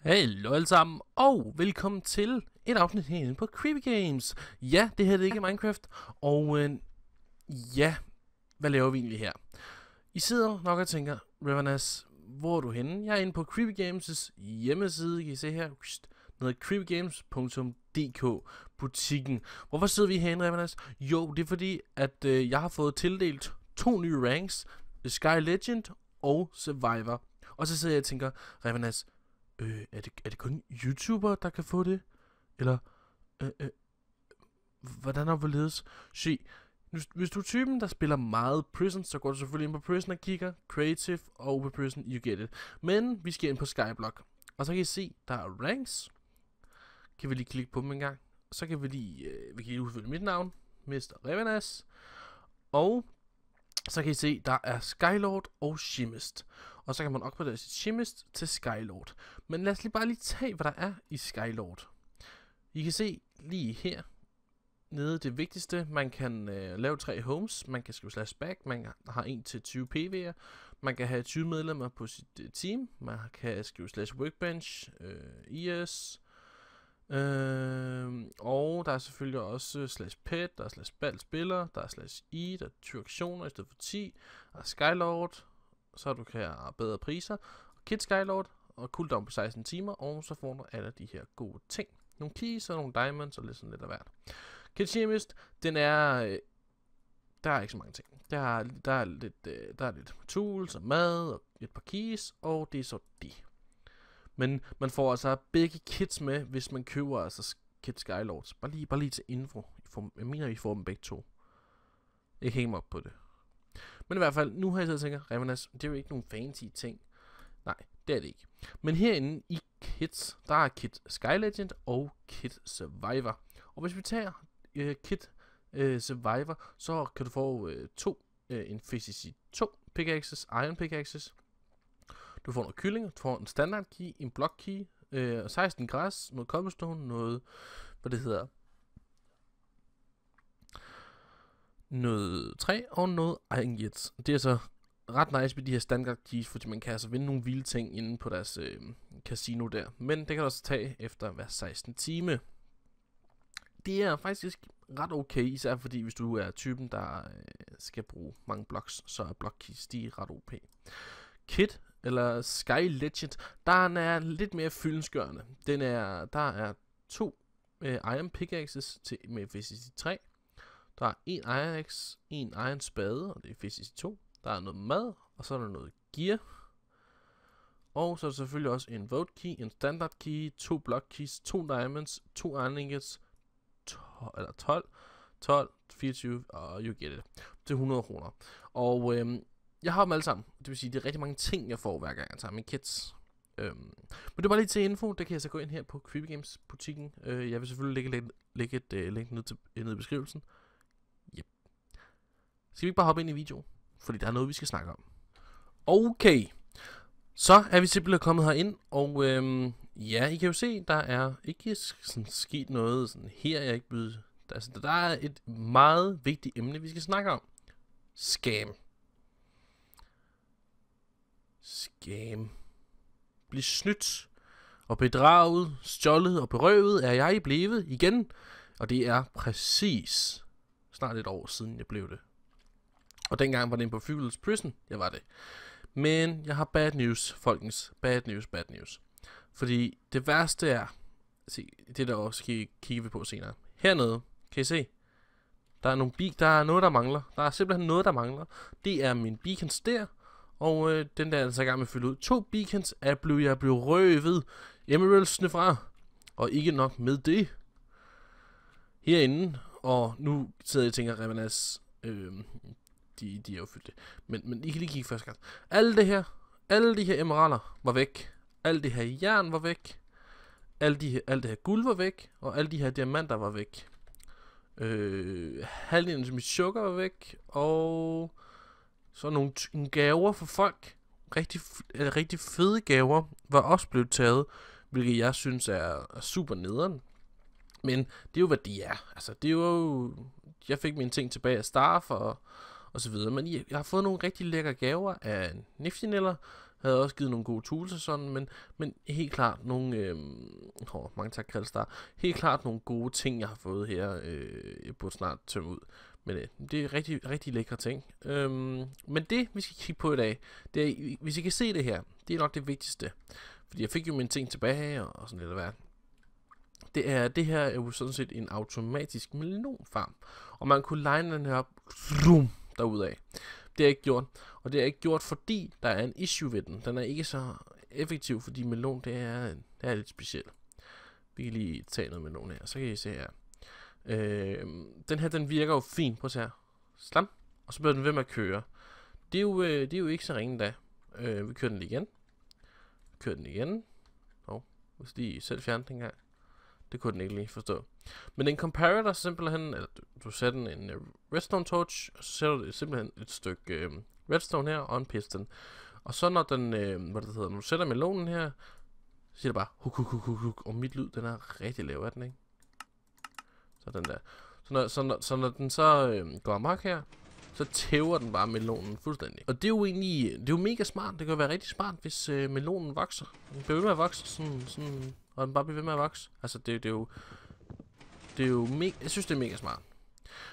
Hej, alle sammen, og velkommen til et afsnit herinde på Creepy Games. Ja, det her det er ikke Minecraft, og øh, ja, hvad laver vi egentlig her? I sidder nok og tænker, Revanas, hvor er du henne? Jeg er inde på Creepy Games' hjemmeside, kan I se her, noget creepygames.dk, butikken. Hvorfor sidder vi herinde, Revanas? Jo, det er fordi, at øh, jeg har fået tildelt to nye ranks, The Sky Legend og Survivor. Og så sidder jeg og tænker, Revanas, øh, er, det, er det kun YouTuber, der kan få det? Eller, øh, øh, hvordan vi ledes? Se, hvis, hvis du er typen, der spiller meget Prison, så går du selvfølgelig ind på Prison og kigger. Creative og Open Prison, you get it. Men vi skal ind på Skyblock. Og så kan I se, der er ranks. Kan vi lige klikke på dem en gang. Så kan vi lige, øh, vi kan lige udfylde mit navn, Mr. Revenas. Og så kan I se, der er Skylord og Shimmest. Og så kan man opgradere sit Shimmest til Skylord. Men lad os lige bare lige tage, hvad der er i Skylord. I kan se lige her, nede det vigtigste. Man kan øh, lave tre homes, man kan skrive slash back, man har 1 til 20 PV'er, man kan have 20 medlemmer på sit øh, team, man kan skrive slash workbench, øh, IS, Øh, og der er selvfølgelig også slash pet, der er slash bal spiller, der er slash i, der er tyraktioner aktioner i stedet for 10, der er Skylord, så du kan have bedre priser, og Kid Skylord, og cooldown på 16 timer, og så får du alle de her gode ting. Nogle keys og nogle diamonds og lidt sådan lidt af hvert. Kid den er... Øh, der er ikke så mange ting. Der er, der er, lidt, øh, der er lidt tools og mad og et par keys, og det er så det. Men man får altså begge kits med, hvis man køber altså Kit Skylords. Bare lige, bare lige til info. I får, jeg mener, I får dem begge to. Jeg hænger op på det. Men i hvert fald, nu har jeg siddet og tænker, Revenas, altså, det er jo ikke nogen fancy ting. Nej, det er det ikke. Men herinde i Kits, der er Kit Sky Legend og Kit Survivor. Og hvis vi tager øh, Kit øh, Survivor, så kan du få øh, to, øh, en 2 pickaxes, Iron pickaxes, du får noget kylling, du får en standard key, en block key, øh, 16 græs, noget cobblestone, noget, hvad det hedder, noget træ og noget ingots. Det er så ret nice med de her standard keys, fordi man kan altså vinde nogle vilde ting inde på deres øh, casino der. Men det kan du også tage efter hver 16 time. Det er faktisk ret okay, især fordi hvis du er typen, der øh, skal bruge mange blocks, så er block keys de er ret OP. Kit eller Sky Legend, der er lidt mere fyldensgørende. Den er, der er to øh, Iron Pickaxes til, med FCC 3. Der er en Iron Axe, en Iron Spade, og det er FCC 2. Der er noget mad, og så er der noget gear. Og så er der selvfølgelig også en vote key, en standard key, to block keys, to diamonds, to iron ingots, to, eller 12, 12, 24 og you get it. Til 100 kroner. Og øhm, jeg har dem alle sammen. Det vil sige, det er rigtig mange ting, jeg får hver gang jeg tager mine kids. Øhm, men det var lige til info, der kan jeg så gå ind her på Creepy Games butikken. Øh, jeg vil selvfølgelig lægge, lægge, lægge et uh, link ned, til, øh, ned i beskrivelsen. Yep. Skal vi ikke bare hoppe ind i videoen? Fordi der er noget, vi skal snakke om. Okay. Så er vi simpelthen kommet herind, og øhm, ja, I kan jo se, der er ikke sådan sket noget sådan her, er jeg ikke blevet... Altså, der er et meget vigtigt emne, vi skal snakke om. Scam. Skam. Bliv snydt og bedraget, stjålet og berøvet er jeg blevet igen. Og det er præcis snart et år siden, jeg blev det. Og dengang var det en på Fugles Prison, jeg var det. Men jeg har bad news, folkens. Bad news, bad news. Fordi det værste er, se, det der også skal kigge på senere. Hernede, kan I se? Der er, nogle bi der er noget, der mangler. Der er simpelthen noget, der mangler. Det er min beacons der, og øh, den der er altså i gang med at fylde ud. To beacons er blevet jeg blev røvet emeraldsene fra. Og ikke nok med det. Herinde. Og nu sidder jeg og tænker, Remanas, øh, de, de er jo fyldt det. Men, men I kan lige kigge første gang. Alle det her, alle de her emeralder var væk. Alt det her jern var væk. Alt, de her, alt det her guld var væk. Og alle de her diamanter var væk. Øh, halvdelen af mit sukker var væk. Og så nogle, nogle gaver for folk, rigtig, rigtig fede gaver, var også blevet taget, hvilket jeg synes er, er super nederen. Men det er jo, hvad de er. Altså, det er jo... Jeg fik mine ting tilbage af Starf og, og så videre. Men jeg, jeg har fået nogle rigtig lækre gaver af Niftineller. Jeg havde også givet nogle gode tools og sådan, men, men helt klart nogle... Øh, oh, mange tak, Krælstar. Helt klart nogle gode ting, jeg har fået her. Øh, jeg burde snart tømme ud. Men øh, det er rigtig, rigtig lækre ting. Øhm, men det, vi skal kigge på i dag, det er, hvis I kan se det her, det er nok det vigtigste. Fordi jeg fik jo mine ting tilbage og, og sådan lidt af hvert. Det er, det her er jo sådan set en automatisk melanomfarm. Og man kunne line den her op derudad. Det er ikke gjort. Og det er ikke gjort, fordi der er en issue ved den. Den er ikke så effektiv, fordi melon det er, det er lidt speciel. Vi kan lige tage noget melon her, så kan I se her. Øh, den her, den virker jo fint. på at se Slam. Og så bliver den ved med at køre. Det er jo, øh, det er jo ikke så ringe da. Øh, vi kører den lige igen. Vi kører den igen. Hov, hvis de selv fjernede den gang. Det kunne den ikke lige forstå. Men en comparator simpelthen, eller du, du sætter en, øh, redstone torch, og så sætter du simpelthen et stykke øh, redstone her og en piston. Og så når den, øh, hvad det hedder, når du sætter melonen her, så siger det bare huk, huk, huk, huk, huk, og mit lyd, den er rigtig lav af den, ikke? den der. Så når, så når, så når den så øh, går amok her, så tæver den bare melonen fuldstændig. Og det er jo egentlig, det er jo mega smart. Det kan være rigtig smart, hvis øh, melonen vokser. Den bliver ved med at vokse, sådan, sådan, og den bare bliver ved med at vokse. Altså, det, det er jo, det er jo mega, jeg synes, det er mega smart.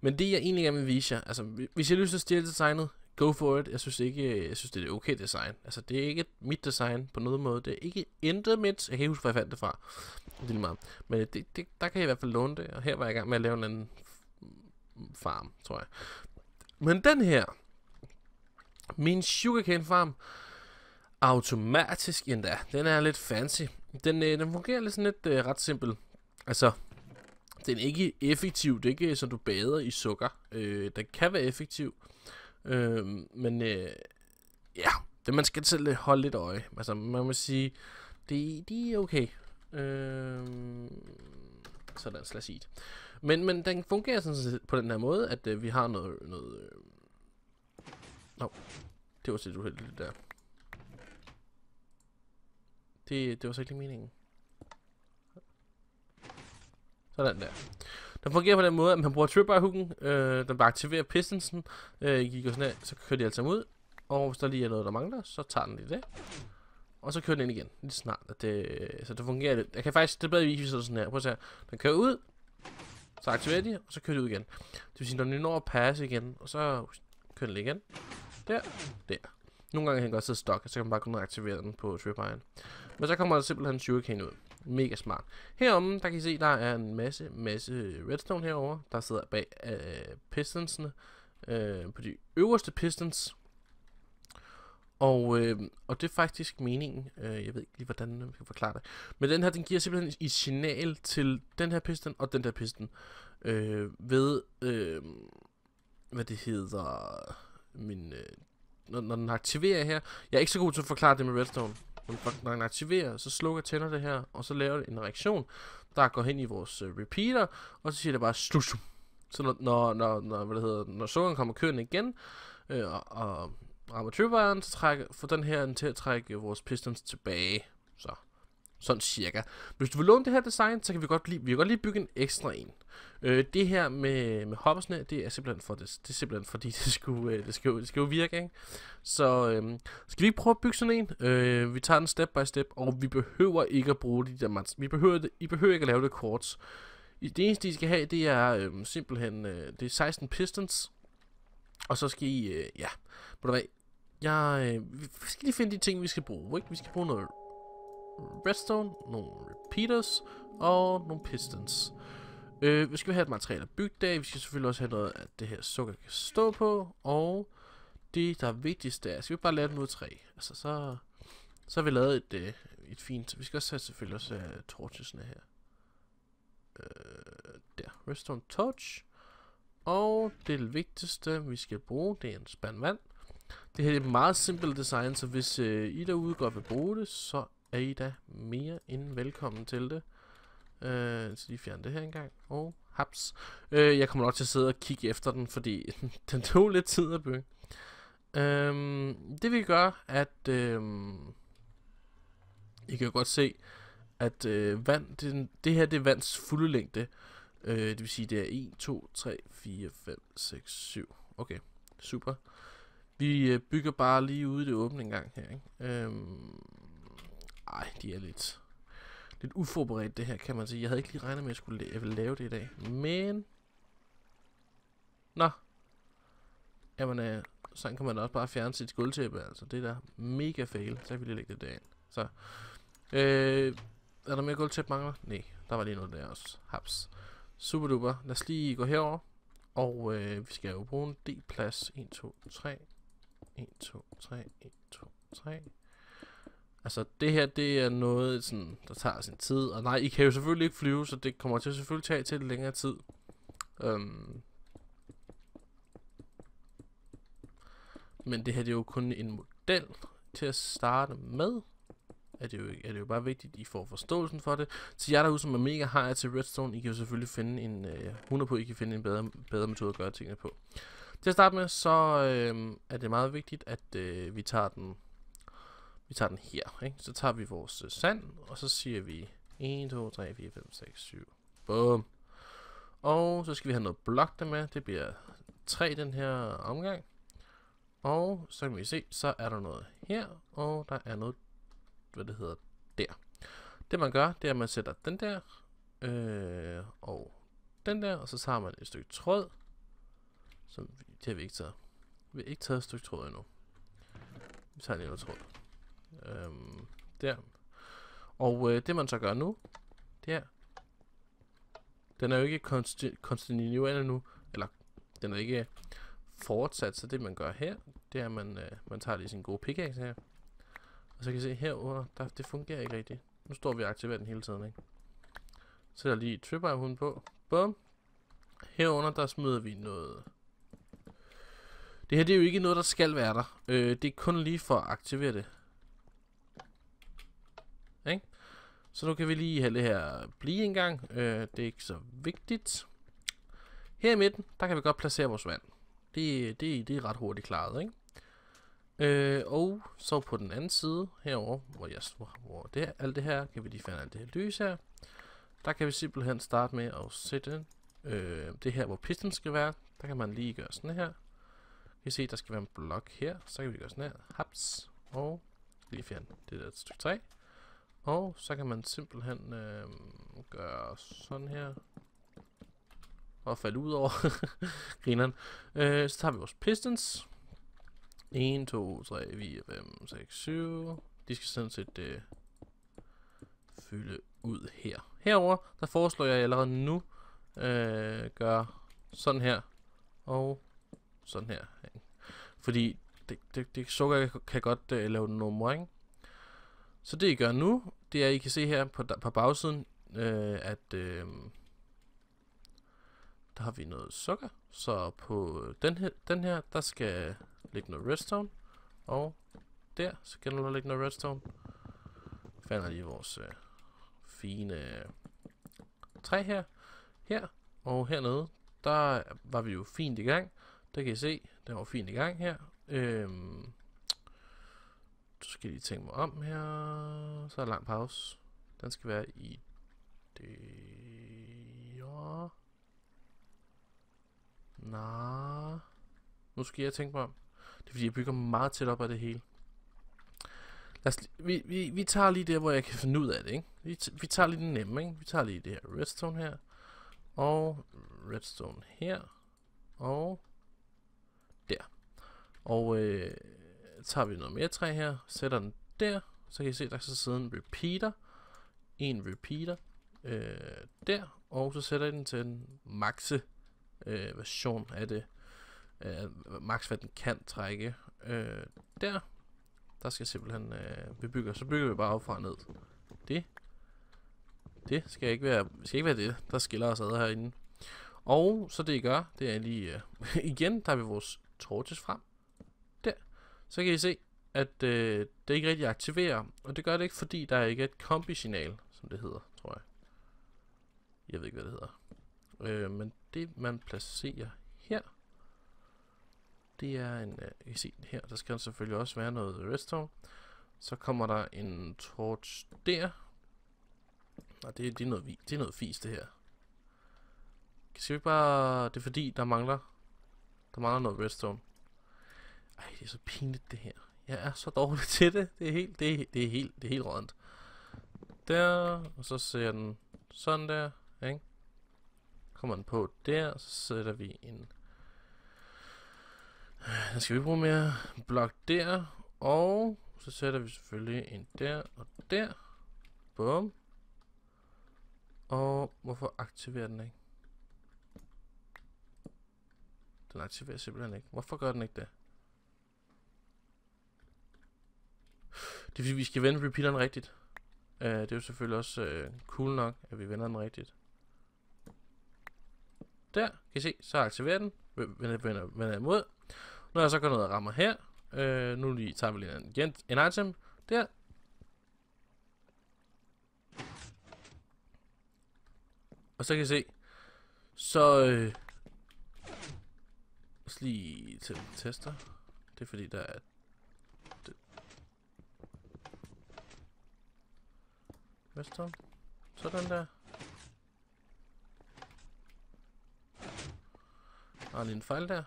Men det, jeg egentlig gerne vil vise jer, altså, hvis jeg har lyst til at stjæle designet, go for it. Jeg synes ikke, jeg synes, det er okay design. Altså, det er ikke mit design på nogen måde. Det er ikke intet mit. Jeg kan ikke huske, hvor jeg fandt det fra. Det er meget. Men øh, det, det, der kan jeg i hvert fald låne det. Og her var jeg i gang med at lave en anden farm, tror jeg. Men den her, min sugarcane farm, automatisk endda. Den er lidt fancy. Den, øh, den fungerer lidt sådan lidt øh, ret simpel. Altså, den er ikke effektiv. Det er ikke, øh, så du bader i sukker. Øh, den kan være effektiv. Øh, men øh, ja, det man skal selv øh, holde lidt øje. Altså, man må sige, det, de er okay. Øh, sådan, slash it. Men, men den fungerer sådan på den her måde, at øh, vi har noget... noget øh... oh, det var lidt uheldigt det der. Det, det var så ikke lige meningen. Sådan der. Den fungerer på den måde, at man bruger tripwire-hooken, øh, den bare aktiverer pistonsen, øh, og sådan af, så kører de altså ud. Og hvis der lige er noget, der mangler, så tager den lige det. Og så kører den ind igen, lige snart. At det, så det fungerer lidt. Jeg kan faktisk, det bedre vise sådan her. Prøv at se her. Den kører ud, så aktiverer de, og så kører de ud igen. Det vil sige, når den når at passe igen, og så kører den lige igen. Der, der. Nogle gange kan den godt sidde stok, så kan man bare gå ned og aktivere den på tripwire. Men så kommer der simpelthen en sugarcane ud. Mega smart. Heromme, der kan I se, der er en masse, masse redstone herover, der sidder bag øh, pistonsene. Øh, på de øverste pistons. Og, øh, og det er faktisk meningen. Øh, jeg ved ikke lige, hvordan jeg øh, skal forklare det. Men den her, den giver simpelthen et signal til den her piston og den der piston. Øh, ved, øh, hvad det hedder, min, øh, når, når den aktiverer her. Jeg er ikke så god til at forklare det med redstone når den aktiverer, så slukker tænder det her, og så laver det en reaktion, der går hen i vores øh, repeater, og så siger det bare slush. Så når, når, når, hvad det hedder, når sukkeren kommer kørende igen, øh, og, og rammer tripwire, så trækker, får den her til at trække vores pistons tilbage. Så sådan cirka. Hvis du vil låne det her design, så kan vi godt lige, vi kan godt lige bygge en ekstra en. Øh, det her med, med hoppersne, det er simpelthen, for det, det er simpelthen fordi, det skulle, øh, det skulle, det skulle virke. Ikke? Så øh, skal vi ikke prøve at bygge sådan en? Øh, vi tager den step by step, og vi behøver ikke at bruge de der Vi behøver, I behøver ikke at lave det kort. Det eneste, I skal have, det er øh, simpelthen øh, det er 16 pistons. Og så skal I, øh, ja, på det jeg, øh, vi skal lige finde de ting, vi skal bruge. Ikke? Vi skal bruge noget redstone, nogle repeaters og nogle pistons. Øh, vi skal have et materiale at bygge det Vi skal selvfølgelig også have noget, at det her sukker kan stå på. Og det, der er vigtigst, det er, skal vi bare lave den nu af træ. Altså, så, så har vi lavet et, øh, et fint... Vi skal også have selvfølgelig også have øh, torchesne her. Øh, der. Redstone torch. Og det vigtigste, vi skal bruge, det er en spand vand. Det her er et meget simpelt design, så hvis øh, I derude godt vil bruge det, så er I da mere end velkommen til det. Øh, så lige fjerne det her engang. Og haps. Øh, jeg kommer nok til at sidde og kigge efter den, fordi den tog lidt tid at bygge. Øh, det vi gør, at... Øh, I kan jo godt se, at øh, vand, det, det her det er vands fulde længde. Øh, det vil sige, det er 1, 2, 3, 4, 5, 6, 7. Okay, super. Vi øh, bygger bare lige ude i det åbne en gang her. Ikke? Øhm, ej, de er lidt, lidt uforberedt det her, kan man sige. Jeg havde ikke lige regnet med, at jeg, skulle la jeg ville lave det i dag. Men... Nå. Jamen, øh, sådan kan man også bare fjerne sit gulvtæppe, altså. Det er da mega fail. Så jeg lige lægge det derind. Så... Øh, er der mere guldtæppe mangler? Nej, der var lige noget der også. Haps. Super duper. Lad os lige gå herover. Og øh, vi skal jo bruge en d plads. 1, 2, 3. 1, 2, 3. 1, 2, 3. Altså, det her, det er noget, sådan, der tager sin tid. Og nej, I kan jo selvfølgelig ikke flyve, så det kommer til at selvfølgelig tage til længere tid. Øhm. Men det her, det er jo kun en model til at starte med. Er det, jo, er det jo bare vigtigt, at I får forståelsen for det. Til jer derude, som er mega high til Redstone, I kan jo selvfølgelig finde en... Øh, 100 på, I kan finde en bedre, bedre metode at gøre tingene på. Til at starte med, så øh, er det meget vigtigt, at øh, vi tager den vi tager den her, ikke? Så tager vi vores øh, sand, og så siger vi 1, 2, 3, 4, 5, 6, 7. Bum. Og så skal vi have noget blok der med. Det bliver 3 den her omgang. Og så kan vi se, så er der noget her, og der er noget, hvad det hedder, der. Det man gør, det er, at man sætter den der, øh, og den der, og så tager man et stykke tråd, som det har vi ikke taget. Vi har ikke taget et stykke tråd endnu. Vi tager lige noget tråd. Øhm, der. Og øh, det man så gør nu, det er, den er jo ikke kontinuerlig nu, eller den er ikke fortsat, så det man gør her, det er, at man, øh, man tager lige sin gode pickaxe her. Og så kan I se herunder, der, det fungerer ikke rigtigt. Nu står vi og aktiverer den hele tiden, ikke? Så der lige tripwire hun på. Bum. Herunder, der smider vi noget... Det her, det er jo ikke noget, der skal være der. Øh, det er kun lige for at aktivere det. Så nu kan vi lige have det her blive en gang. Øh, det er ikke så vigtigt. Her i midten, der kan vi godt placere vores vand. Det, det, det er ret hurtigt klaret, ikke? Øh, og så på den anden side herover, hvor, jeg, hvor det her, alt det her, kan vi lige finde alt det her lys her. Der kan vi simpelthen starte med at sætte øh, det her, hvor piston skal være. Der kan man lige gøre sådan her. Vi kan se, der skal være en blok her. Så kan vi gøre sådan her. Haps. Og lige fjerne det der stykke træ. Og så kan man simpelthen øh, gøre sådan her. Og falde ud over grineren. Øh, så tager vi vores pistons. 1, 2, 3, 4, 5, 6, 7. De skal sådan set øh, fylde ud her. Herover der foreslår jeg allerede nu, øh, gør sådan her, og sådan her. Fordi det, det, det sukker kan godt øh, lave nummer, ikke? Så det I gør nu, det er, I kan se her på, på bagsiden, øh, at øh, der har vi noget sukker. Så på den her, den her der skal ligge noget redstone. Og der skal der ligge noget redstone. Vi fandt lige vores øh, fine øh, træ her. Her og hernede, der var vi jo fint i gang. Der kan I se, der var fint i gang her. Øh, så skal jeg lige tænke mig om her. Så er der lang pause. Den skal være i... Det... Ja. Nå. Nu skal jeg tænke mig om. Det er fordi, jeg bygger meget tæt op af det hele. Lad os, vi, vi, vi tager lige det hvor jeg kan finde ud af det, ikke? Vi, vi tager lige den nemme, ikke? Vi tager lige det her redstone her. Og redstone her. Og der. Og øh, tager vi noget mere træ her, sætter den der, så kan I se, der så sidder en repeater, en repeater øh, der, og så sætter jeg den til en maxe øh, version af det, øh, max hvad den kan trække øh, der. Der skal simpelthen, øh, vi bygger, så bygger vi bare op fra ned. Det, det skal ikke være, skal ikke være det, der skiller os ad herinde. Og så det I gør, det er lige, øh, igen, der er vi vores torches frem så kan I se, at øh, det ikke rigtig aktiverer, og det gør det ikke, fordi der ikke er et kombi-signal, som det hedder, tror jeg. Jeg ved ikke, hvad det hedder. Øh, men det, man placerer her, det er en, øh, I kan se her, der skal selvfølgelig også være noget redstone. Så kommer der en torch der. Nej, det, det, er noget, det er noget fisk, det her. Skal vi bare... Det er fordi, der mangler... Der mangler noget redstone. Ej, det er så pinligt det her. Jeg er så dårlig til det. Det er helt, det er, det er helt, det er helt rådent. Der, og så ser den sådan der, ikke? Kommer den på der, så sætter vi en... Der skal vi bruge mere blok der, og så sætter vi selvfølgelig en der og der. Bum. Og hvorfor aktiverer den ikke? Den aktiverer simpelthen ikke. Hvorfor gør den ikke det? Det er fordi, vi skal vende repeateren rigtigt. Uh, det er jo selvfølgelig også uh, cool nok, at vi vender den rigtigt. Der, kan I se, så aktiverer den. Vender, vender, vender imod. Når jeg så går ned og rammer her. Uh, nu lige tager vi lige en, en item. Der. Og så kan I se. Så... Øh, lige til tester. Det er fordi, der er Venstre om. Sådan der. Ah, der er lige en fejl der.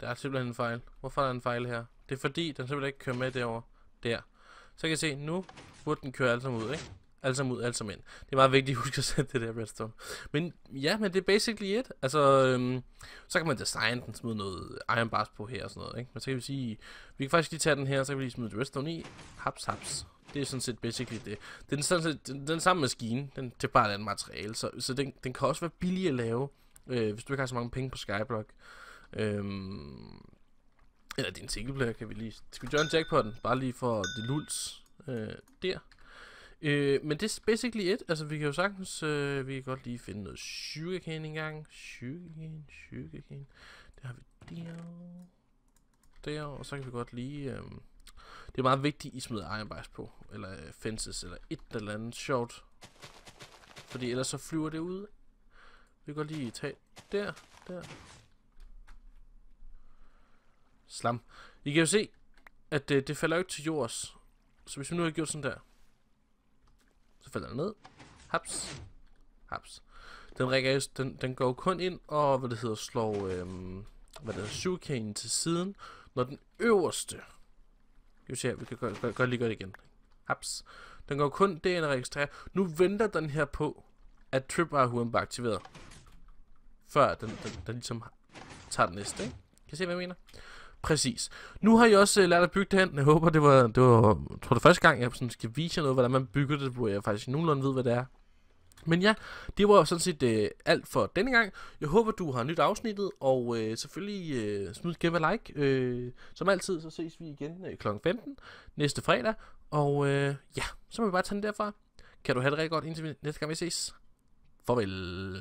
Der er simpelthen en fejl. Hvorfor er der en fejl her? Det er fordi, den simpelthen ikke kører med derover. Der. Så kan I se, nu burde den køre alle sammen ud, ikke? Alle sammen ud, alle sammen ind. Det er meget vigtigt at huske at sætte det der redstone. Men ja, men det er basically it. Altså, øhm, så kan man designe den, smide noget iron bars på her og sådan noget, ikke? Men så kan vi sige, vi kan faktisk lige tage den her, så kan vi lige smide redstone i. Haps, haps. Det er sådan set basically det. Det er Den, sådan set, den, den samme maskine, den til bare et andet materiale, så, så den, den kan også være billig at lave, øh, hvis du ikke har så mange penge på Skyblock. Øhm, eller din single player, kan vi lige... Skal vi join jackpotten? Bare lige for det luls øh, der. Øh, men det er basically it. Altså, vi kan jo sagtens... Øh, vi kan godt lige finde noget sugarcane engang. Sugarcane, sugarcane. Det har vi der. Der, og så kan vi godt lige... Øh, det er meget vigtigt, at I smider bars på. Eller øh, fences, eller et eller andet sjovt. Fordi ellers så flyver det ud. Vi kan godt lige tage der, der. Slam. I kan jo se, at øh, det falder jo ikke til jords. Så hvis vi nu har gjort sådan der, falder ned. Haps. Haps. Den, regas, den, den går kun ind og, hvad det hedder, slår, øhm, hvad det hedder, til siden, når den øverste, jeg se her, vi kan godt, godt, godt lige gøre det igen. Haps. Den går kun og registrerer. Nu venter den her på, at tripwire-huren bliver aktiveret. Før den, den, den ligesom tager den næste, ikke? Kan I se, hvad jeg mener? Præcis. Nu har jeg også øh, lært at bygge det hen. Jeg håber, det var, det var tror det første gang, jeg sådan skal vise jer noget, hvordan man bygger det, hvor jeg faktisk nogenlunde ved, hvad det er. Men ja, det var sådan set øh, alt for denne gang. Jeg håber, du har nyt afsnittet, og øh, selvfølgelig øh, smid gem et like. Øh, som altid, så ses vi igen øh, kl. 15 næste fredag. Og øh, ja, så må vi bare tage den derfra. Kan du have det rigtig godt indtil vi, næste gang vi ses. Farvel.